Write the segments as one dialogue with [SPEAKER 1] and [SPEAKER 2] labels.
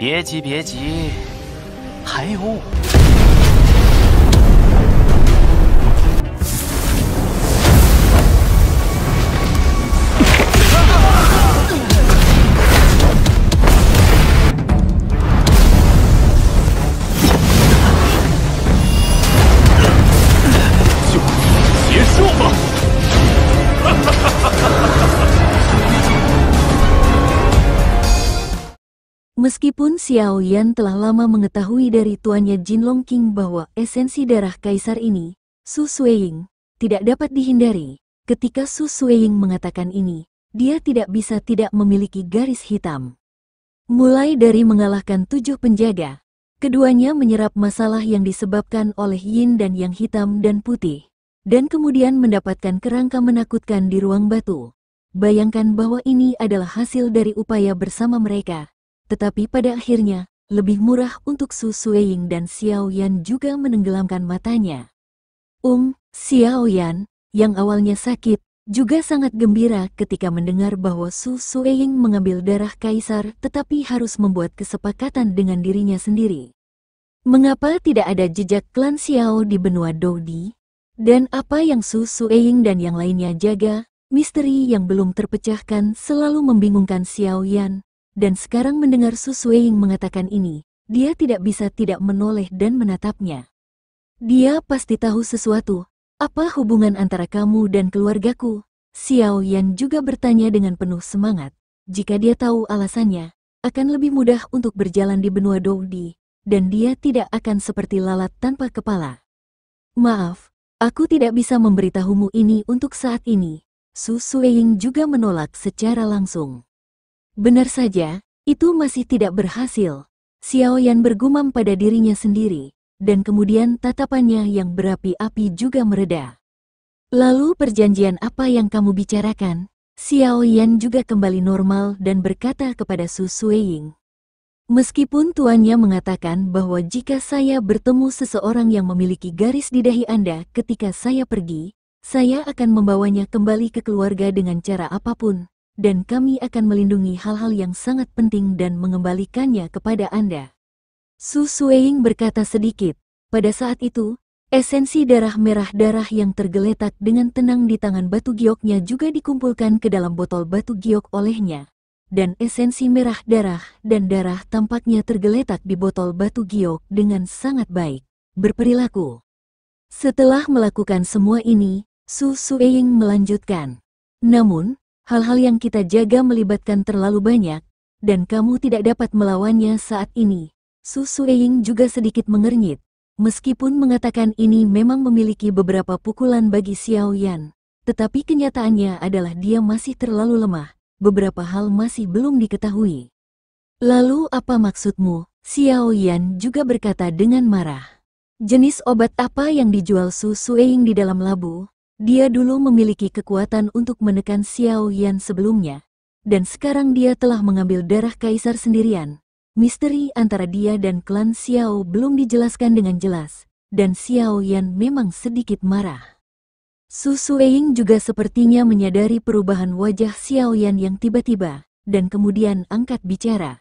[SPEAKER 1] 别急，别急，还有我。Meskipun Xiao Yan telah lama mengetahui dari tuannya Jin Long King bahwa esensi darah kaisar ini, Su Sueying, tidak dapat dihindari, ketika Su Sueying mengatakan ini, dia tidak bisa tidak memiliki garis hitam. Mulai dari mengalahkan tujuh penjaga, keduanya menyerap masalah yang disebabkan oleh yin dan yang hitam dan putih, dan kemudian mendapatkan kerangka menakutkan di ruang batu. Bayangkan bahwa ini adalah hasil dari upaya bersama mereka, tetapi pada akhirnya, lebih murah untuk Su Sueying dan Xiao Yan juga menenggelamkan matanya. Um, Xiao Yan, yang awalnya sakit, juga sangat gembira ketika mendengar bahwa Su Sueying mengambil darah kaisar tetapi harus membuat kesepakatan dengan dirinya sendiri. Mengapa tidak ada jejak klan Xiao di benua Dodi? Dan apa yang Su Sueying dan yang lainnya jaga, misteri yang belum terpecahkan selalu membingungkan Xiao Yan, dan sekarang mendengar Susweying mengatakan ini, dia tidak bisa tidak menoleh dan menatapnya. Dia pasti tahu sesuatu. Apa hubungan antara kamu dan keluargaku? Xiao Yan juga bertanya dengan penuh semangat. Jika dia tahu alasannya, akan lebih mudah untuk berjalan di benua Doudi, dan dia tidak akan seperti lalat tanpa kepala. Maaf, aku tidak bisa memberitahumu ini untuk saat ini. Su Sueying juga menolak secara langsung. Benar saja, itu masih tidak berhasil. Xiao Yan bergumam pada dirinya sendiri, dan kemudian tatapannya yang berapi-api juga mereda. Lalu perjanjian apa yang kamu bicarakan? Xiao Yan juga kembali normal dan berkata kepada Su Suying. Meskipun tuannya mengatakan bahwa jika saya bertemu seseorang yang memiliki garis di dahi Anda ketika saya pergi, saya akan membawanya kembali ke keluarga dengan cara apapun, dan kami akan melindungi hal-hal yang sangat penting dan mengembalikannya kepada Anda. Su Suying berkata sedikit. Pada saat itu, esensi darah merah darah yang tergeletak dengan tenang di tangan batu gioknya juga dikumpulkan ke dalam botol batu giok olehnya. Dan esensi merah darah dan darah tampaknya tergeletak di botol batu giok dengan sangat baik. Berperilaku. Setelah melakukan semua ini, Su Suying melanjutkan. Namun, hal-hal yang kita jaga melibatkan terlalu banyak, dan kamu tidak dapat melawannya saat ini. Su Eying juga sedikit mengernyit, meskipun mengatakan ini memang memiliki beberapa pukulan bagi Xiao Yan. Tetapi kenyataannya adalah dia masih terlalu lemah, beberapa hal masih belum diketahui. Lalu apa maksudmu? Xiao Yan juga berkata dengan marah. Jenis obat apa yang dijual Su Sueing di dalam labu? Dia dulu memiliki kekuatan untuk menekan Xiao Yan sebelumnya, dan sekarang dia telah mengambil darah kaisar sendirian. Misteri antara dia dan klan Xiao belum dijelaskan dengan jelas, dan Xiao Yan memang sedikit marah. Su Ying juga sepertinya menyadari perubahan wajah Xiao Yan yang tiba-tiba, dan kemudian angkat bicara.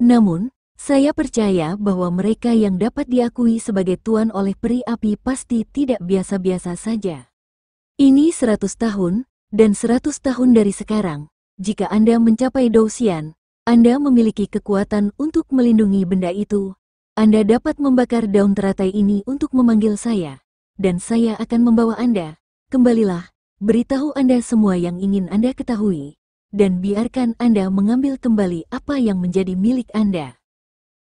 [SPEAKER 1] Namun, saya percaya bahwa mereka yang dapat diakui sebagai tuan oleh peri api pasti tidak biasa-biasa saja. Ini seratus tahun, dan seratus tahun dari sekarang, jika Anda mencapai Dousian, Anda memiliki kekuatan untuk melindungi benda itu. Anda dapat membakar daun teratai ini untuk memanggil saya, dan saya akan membawa Anda. Kembalilah, beritahu Anda semua yang ingin Anda ketahui, dan biarkan Anda mengambil kembali apa yang menjadi milik Anda.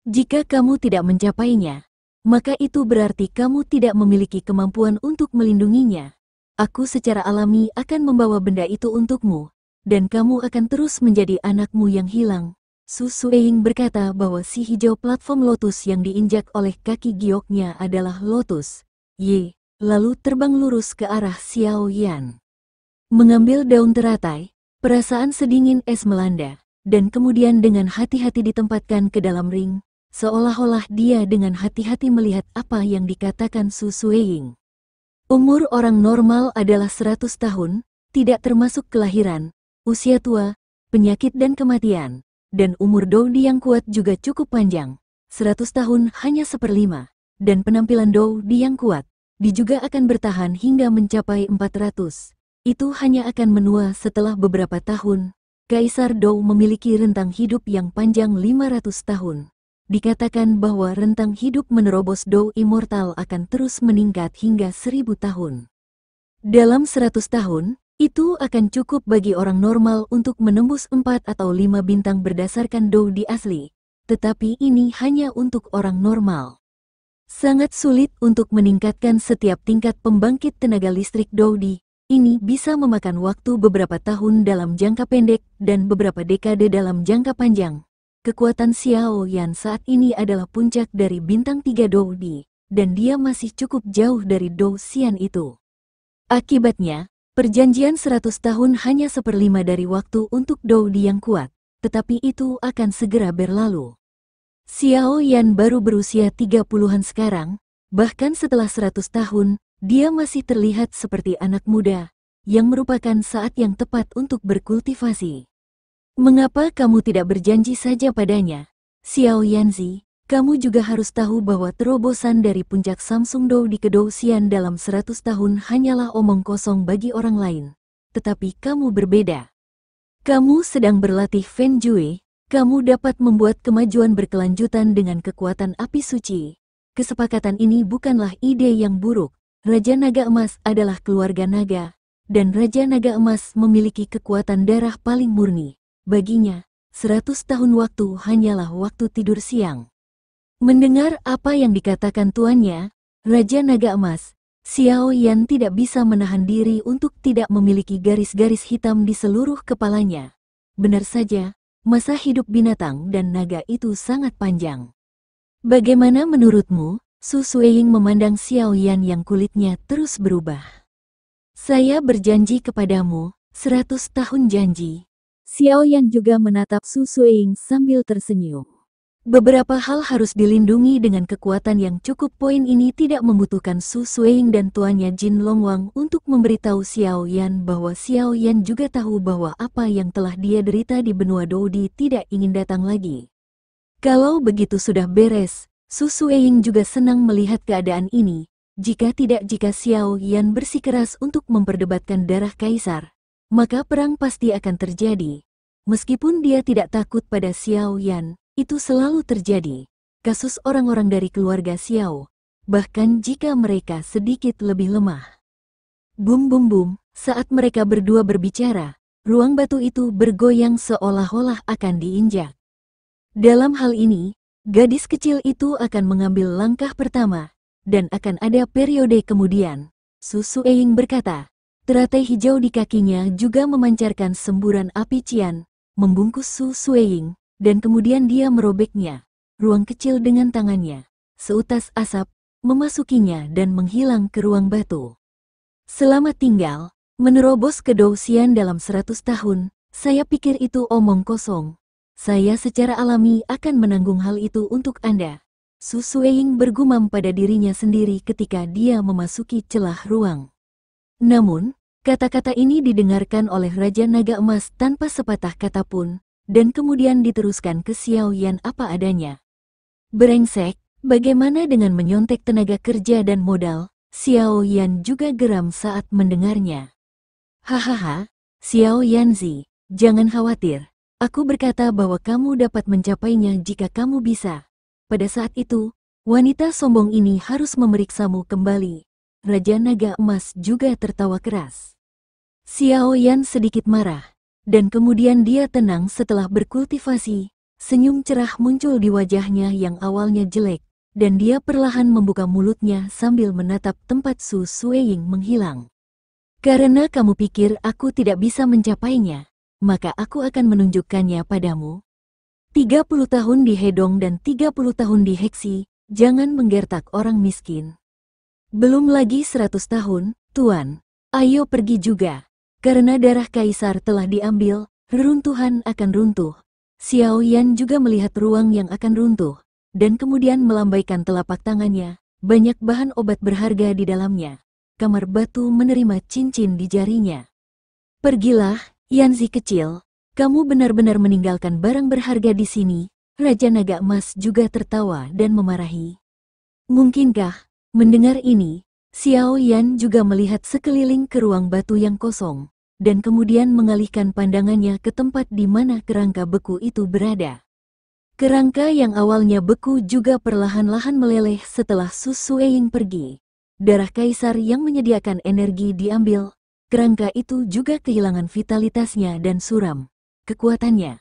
[SPEAKER 1] Jika kamu tidak mencapainya, maka itu berarti kamu tidak memiliki kemampuan untuk melindunginya aku secara alami akan membawa benda itu untukmu, dan kamu akan terus menjadi anakmu yang hilang. Su Suying berkata bahwa si hijau platform Lotus yang diinjak oleh kaki gioknya adalah Lotus, Ye, lalu terbang lurus ke arah Xiao Yan. Mengambil daun teratai, perasaan sedingin es melanda, dan kemudian dengan hati-hati ditempatkan ke dalam ring, seolah-olah dia dengan hati-hati melihat apa yang dikatakan Su Suying. Umur orang normal adalah 100 tahun, tidak termasuk kelahiran, usia tua, penyakit dan kematian, dan umur Dowdy yang kuat juga cukup panjang. 100 tahun hanya seperlima, dan penampilan Dowdy yang kuat, Di juga akan bertahan hingga mencapai 400. Itu hanya akan menua setelah beberapa tahun. Kaisar Dou memiliki rentang hidup yang panjang 500 tahun dikatakan bahwa rentang hidup menerobos Dou Immortal akan terus meningkat hingga seribu tahun. Dalam seratus tahun, itu akan cukup bagi orang normal untuk menembus empat atau lima bintang berdasarkan Dou di asli, tetapi ini hanya untuk orang normal. Sangat sulit untuk meningkatkan setiap tingkat pembangkit tenaga listrik di. Ini bisa memakan waktu beberapa tahun dalam jangka pendek dan beberapa dekade dalam jangka panjang. Kekuatan Xiao Yan saat ini adalah puncak dari bintang tiga Dou Di, dan dia masih cukup jauh dari Dou Xian itu. Akibatnya, perjanjian seratus tahun hanya seperlima dari waktu untuk Dou Di yang kuat, tetapi itu akan segera berlalu. Xiao Yan baru berusia tiga puluhan sekarang, bahkan setelah seratus tahun, dia masih terlihat seperti anak muda, yang merupakan saat yang tepat untuk berkultivasi. Mengapa kamu tidak berjanji saja padanya? Xiao Yanzi, kamu juga harus tahu bahwa terobosan dari puncak Samsung Dou di Kedou Xian dalam 100 tahun hanyalah omong kosong bagi orang lain. Tetapi kamu berbeda. Kamu sedang berlatih Feng Jue. kamu dapat membuat kemajuan berkelanjutan dengan kekuatan api suci. Kesepakatan ini bukanlah ide yang buruk. Raja Naga Emas adalah keluarga naga, dan Raja Naga Emas memiliki kekuatan darah paling murni. Baginya, seratus tahun waktu hanyalah waktu tidur siang. Mendengar apa yang dikatakan tuannya, Raja Naga Emas, Xiao Yan tidak bisa menahan diri untuk tidak memiliki garis-garis hitam di seluruh kepalanya. Benar saja, masa hidup binatang dan naga itu sangat panjang. Bagaimana menurutmu, Su Suying memandang Xiao Yan yang kulitnya terus berubah. Saya berjanji kepadamu, seratus tahun janji, Xiao Yan juga menatap Su Suing sambil tersenyum. Beberapa hal harus dilindungi dengan kekuatan yang cukup poin ini tidak membutuhkan Su Suing dan tuannya Jin Longwang untuk memberitahu Xiao Yan bahwa Xiao Yan juga tahu bahwa apa yang telah dia derita di benua Dodi tidak ingin datang lagi. Kalau begitu sudah beres, Su Suing juga senang melihat keadaan ini, jika tidak jika Xiao Yan bersikeras untuk memperdebatkan darah kaisar, maka perang pasti akan terjadi. Meskipun dia tidak takut pada Xiao Yan, itu selalu terjadi. Kasus orang-orang dari keluarga Xiao, bahkan jika mereka sedikit lebih lemah. Bum bum bum, saat mereka berdua berbicara, ruang batu itu bergoyang seolah-olah akan diinjak. Dalam hal ini, gadis kecil itu akan mengambil langkah pertama, dan akan ada periode kemudian. Susu Eying berkata, Teratai hijau di kakinya juga memancarkan semburan api cian, membungkus Su Sueying, dan kemudian dia merobeknya. Ruang kecil dengan tangannya, seutas asap, memasukinya dan menghilang ke ruang batu. Selama tinggal, menerobos ke Dousian dalam seratus tahun, saya pikir itu omong kosong. Saya secara alami akan menanggung hal itu untuk Anda. Su Sueying bergumam pada dirinya sendiri ketika dia memasuki celah ruang. Namun, Kata-kata ini didengarkan oleh Raja Naga Emas tanpa sepatah kata pun, dan kemudian diteruskan ke Xiao Yan apa adanya. Berengsek, bagaimana dengan menyontek tenaga kerja dan modal? Xiao Yan juga geram saat mendengarnya. Hahaha, Xiao Yanzi, jangan khawatir. Aku berkata bahwa kamu dapat mencapainya jika kamu bisa. Pada saat itu, wanita sombong ini harus memeriksamu kembali. Raja Naga Emas juga tertawa keras. Xiao Yan sedikit marah, dan kemudian dia tenang setelah berkultivasi. Senyum cerah muncul di wajahnya yang awalnya jelek, dan dia perlahan membuka mulutnya sambil menatap tempat Su Sueying menghilang. Karena kamu pikir aku tidak bisa mencapainya, maka aku akan menunjukkannya padamu. 30 tahun di Hedong dan 30 tahun di Heksi, jangan menggertak orang miskin. Belum lagi 100 tahun, Tuan. Ayo pergi juga. Karena darah kaisar telah diambil, reruntuhan akan runtuh. Xiao Yan juga melihat ruang yang akan runtuh, dan kemudian melambaikan telapak tangannya. Banyak bahan obat berharga di dalamnya. Kamar batu menerima cincin di jarinya. Pergilah, Yanzi kecil. Kamu benar-benar meninggalkan barang berharga di sini. Raja Naga Emas juga tertawa dan memarahi. Mungkinkah, mendengar ini, Xiao Yan juga melihat sekeliling ke ruang batu yang kosong dan kemudian mengalihkan pandangannya ke tempat di mana kerangka beku itu berada. Kerangka yang awalnya beku juga perlahan-lahan meleleh setelah Susu Eying pergi. Darah kaisar yang menyediakan energi diambil, kerangka itu juga kehilangan vitalitasnya dan suram, kekuatannya.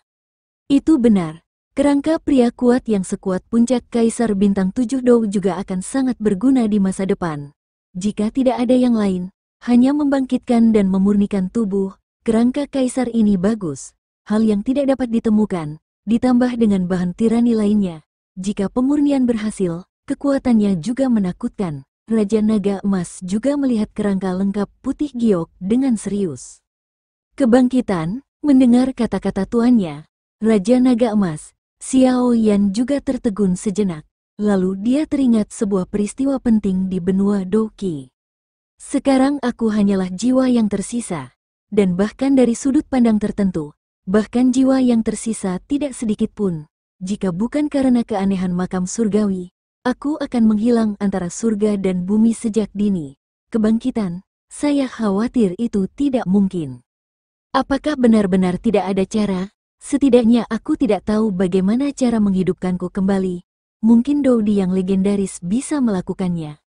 [SPEAKER 1] Itu benar, kerangka pria kuat yang sekuat puncak kaisar bintang Tujuh Dou juga akan sangat berguna di masa depan. Jika tidak ada yang lain, hanya membangkitkan dan memurnikan tubuh, kerangka kaisar ini bagus, hal yang tidak dapat ditemukan, ditambah dengan bahan tirani lainnya. Jika pemurnian berhasil, kekuatannya juga menakutkan. Raja Naga Emas juga melihat kerangka lengkap putih giok dengan serius. Kebangkitan, mendengar kata-kata tuannya, Raja Naga Emas, Xiao Yan juga tertegun sejenak. Lalu dia teringat sebuah peristiwa penting di benua Doki. Sekarang aku hanyalah jiwa yang tersisa, dan bahkan dari sudut pandang tertentu, bahkan jiwa yang tersisa tidak sedikit pun. Jika bukan karena keanehan makam surgawi, aku akan menghilang antara surga dan bumi sejak dini. Kebangkitan, saya khawatir itu tidak mungkin. Apakah benar-benar tidak ada cara? Setidaknya aku tidak tahu bagaimana cara menghidupkanku kembali. Mungkin Dodi yang legendaris bisa melakukannya.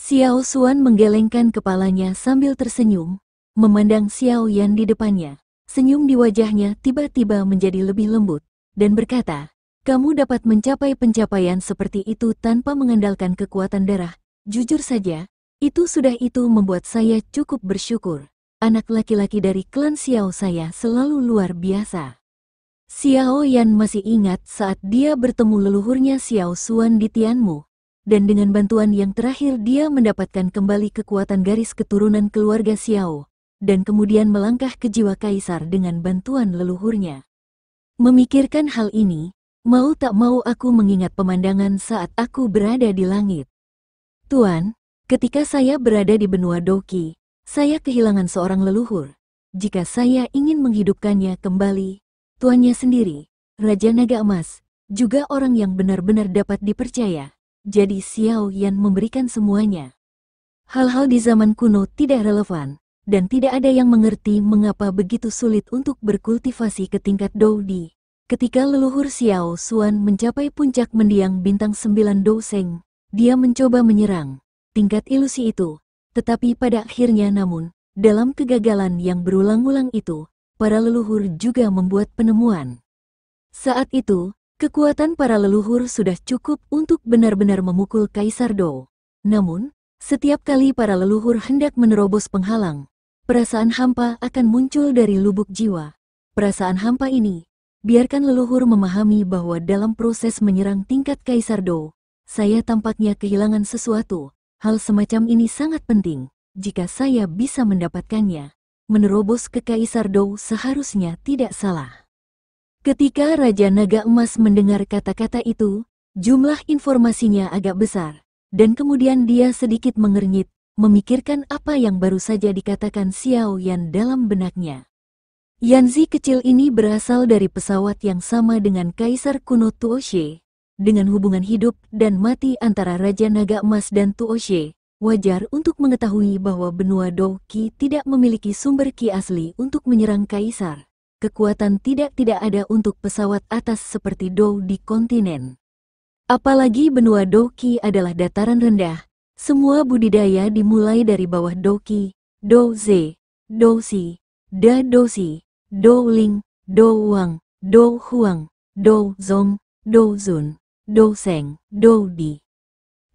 [SPEAKER 1] Xiao Xuan menggelengkan kepalanya sambil tersenyum, memandang Xiao Yan di depannya. Senyum di wajahnya tiba-tiba menjadi lebih lembut, dan berkata, kamu dapat mencapai pencapaian seperti itu tanpa mengandalkan kekuatan darah. Jujur saja, itu sudah itu membuat saya cukup bersyukur. Anak laki-laki dari klan Xiao saya selalu luar biasa. Xiao Yan masih ingat saat dia bertemu leluhurnya Xiao Xuan di Tianmu, dan dengan bantuan yang terakhir dia mendapatkan kembali kekuatan garis keturunan keluarga Xiao, dan kemudian melangkah ke jiwa kaisar dengan bantuan leluhurnya. Memikirkan hal ini, mau tak mau aku mengingat pemandangan saat aku berada di langit. Tuan, ketika saya berada di benua Doki, saya kehilangan seorang leluhur. Jika saya ingin menghidupkannya kembali, tuannya sendiri, Raja Naga Emas, juga orang yang benar-benar dapat dipercaya jadi Xiao Yan memberikan semuanya. Hal-hal di zaman kuno tidak relevan, dan tidak ada yang mengerti mengapa begitu sulit untuk berkultivasi ke tingkat Doudi. Ketika leluhur Xiao Xuan mencapai puncak mendiang bintang 9 Douseng, dia mencoba menyerang tingkat ilusi itu. Tetapi pada akhirnya namun, dalam kegagalan yang berulang-ulang itu, para leluhur juga membuat penemuan. Saat itu, Kekuatan para leluhur sudah cukup untuk benar-benar memukul Kaisar Dou. Namun, setiap kali para leluhur hendak menerobos penghalang, perasaan hampa akan muncul dari lubuk jiwa. Perasaan hampa ini, biarkan leluhur memahami bahwa dalam proses menyerang tingkat Kaisar Dou, saya tampaknya kehilangan sesuatu. Hal semacam ini sangat penting, jika saya bisa mendapatkannya. Menerobos ke Kaisar Dou seharusnya tidak salah. Ketika Raja Naga Emas mendengar kata-kata itu, jumlah informasinya agak besar, dan kemudian dia sedikit mengernyit, memikirkan apa yang baru saja dikatakan Xiao Yan dalam benaknya. Yanzi kecil ini berasal dari pesawat yang sama dengan Kaisar kuno Tuoshe. Dengan hubungan hidup dan mati antara Raja Naga Emas dan Tuoshe, wajar untuk mengetahui bahwa benua Doki tidak memiliki sumber Ki asli untuk menyerang Kaisar kekuatan tidak-tidak ada untuk pesawat atas seperti Dou di kontinen. Apalagi benua Doki adalah dataran rendah, semua budidaya dimulai dari bawah Ze, Douze, Si, Da Huang, Douling, Douwang, Douhuang, Douzong, Douzun, Douseng, Doudi.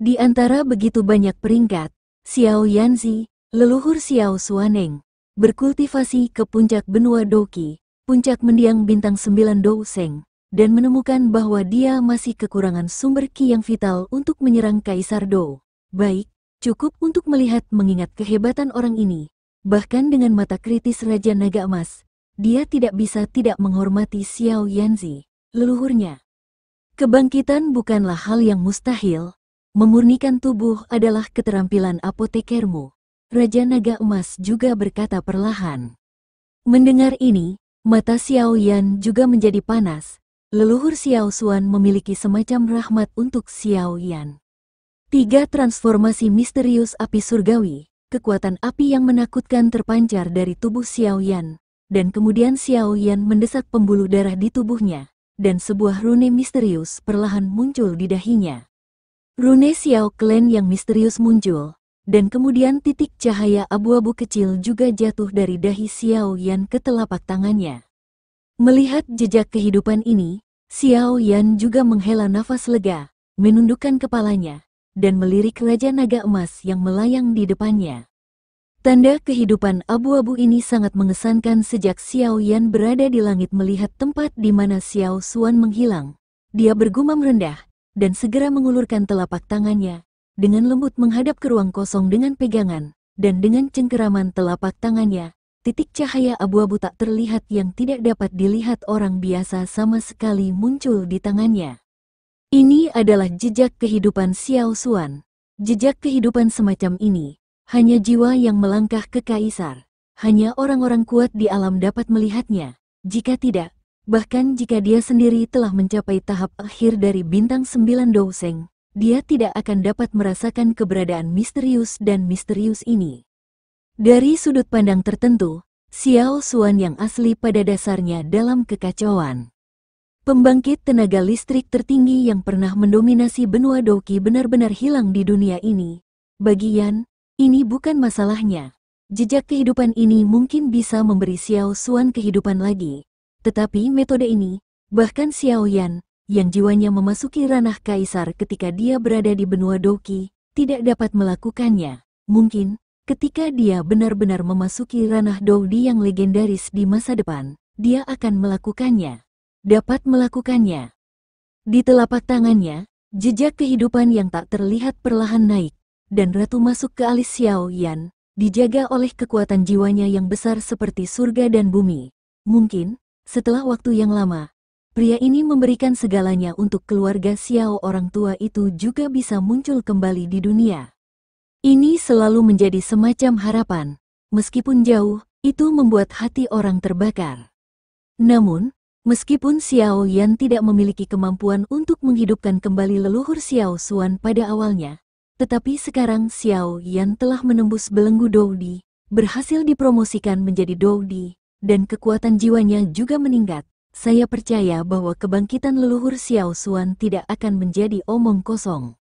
[SPEAKER 1] Di antara begitu banyak peringkat, Xiao Yanzi, leluhur Xiao Suaneng, berkultivasi ke puncak benua Doki puncak mendiang bintang sembilan Dou Seng, dan menemukan bahwa dia masih kekurangan sumber ki yang vital untuk menyerang Kaisar Dou. Baik, cukup untuk melihat mengingat kehebatan orang ini. Bahkan dengan mata kritis Raja Naga Emas, dia tidak bisa tidak menghormati Xiao Yanzi, leluhurnya. Kebangkitan bukanlah hal yang mustahil. Memurnikan tubuh adalah keterampilan apotekermu. Raja Naga Emas juga berkata perlahan. Mendengar ini, Mata Xiao Yan juga menjadi panas. Leluhur Xiao Xuan memiliki semacam rahmat untuk Xiao Yan. Tiga transformasi misterius api surgawi, kekuatan api yang menakutkan terpancar dari tubuh Xiao Yan, dan kemudian Xiao Yan mendesak pembuluh darah di tubuhnya, dan sebuah rune misterius perlahan muncul di dahinya. Rune Xiao Clan yang misterius muncul, dan kemudian titik cahaya abu-abu kecil juga jatuh dari dahi Xiao Yan ke telapak tangannya. Melihat jejak kehidupan ini, Xiao Yan juga menghela nafas lega, menundukkan kepalanya, dan melirik Raja Naga Emas yang melayang di depannya. Tanda kehidupan abu-abu ini sangat mengesankan sejak Xiao Yan berada di langit melihat tempat di mana Xiao Xuan menghilang. Dia bergumam rendah, dan segera mengulurkan telapak tangannya, dengan lembut menghadap ke ruang kosong dengan pegangan, dan dengan cengkeraman telapak tangannya, titik cahaya abu-abu tak terlihat yang tidak dapat dilihat orang biasa sama sekali muncul di tangannya. Ini adalah jejak kehidupan Xiao Xuan. Jejak kehidupan semacam ini, hanya jiwa yang melangkah ke kaisar. Hanya orang-orang kuat di alam dapat melihatnya. Jika tidak, bahkan jika dia sendiri telah mencapai tahap akhir dari bintang sembilan Douseng, dia tidak akan dapat merasakan keberadaan misterius dan misterius ini. Dari sudut pandang tertentu, Xiao Xuan yang asli pada dasarnya dalam kekacauan. Pembangkit tenaga listrik tertinggi yang pernah mendominasi benua Doki benar-benar hilang di dunia ini. Bagian, ini bukan masalahnya. Jejak kehidupan ini mungkin bisa memberi Xiao Xuan kehidupan lagi. Tetapi metode ini, bahkan Xiao Yan, yang jiwanya memasuki ranah kaisar ketika dia berada di benua Doki, tidak dapat melakukannya. Mungkin, ketika dia benar-benar memasuki ranah Doudi yang legendaris di masa depan, dia akan melakukannya. Dapat melakukannya. Di telapak tangannya, jejak kehidupan yang tak terlihat perlahan naik, dan Ratu masuk ke alis Xiao Yan, dijaga oleh kekuatan jiwanya yang besar seperti surga dan bumi. Mungkin, setelah waktu yang lama, Pria ini memberikan segalanya untuk keluarga Xiao orang tua itu juga bisa muncul kembali di dunia. Ini selalu menjadi semacam harapan, meskipun jauh, itu membuat hati orang terbakar. Namun, meskipun Xiao Yan tidak memiliki kemampuan untuk menghidupkan kembali leluhur Xiao Xuan pada awalnya, tetapi sekarang Xiao Yan telah menembus belenggu Doudi, berhasil dipromosikan menjadi Doudi, dan kekuatan jiwanya juga meningkat. Saya percaya bahwa kebangkitan leluhur Xiao Xuan tidak akan menjadi omong kosong.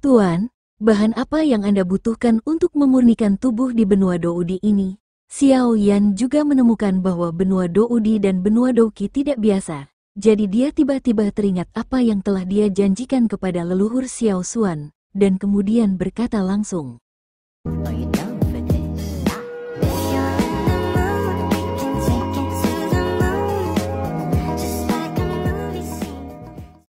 [SPEAKER 1] Tuan, bahan apa yang Anda butuhkan untuk memurnikan tubuh di benua Doudi ini? Xiao Yan juga menemukan bahwa benua Doudi dan benua Doki tidak biasa, jadi dia tiba-tiba teringat apa yang telah dia janjikan kepada leluhur Xiao Xuan, dan kemudian berkata langsung. Oh,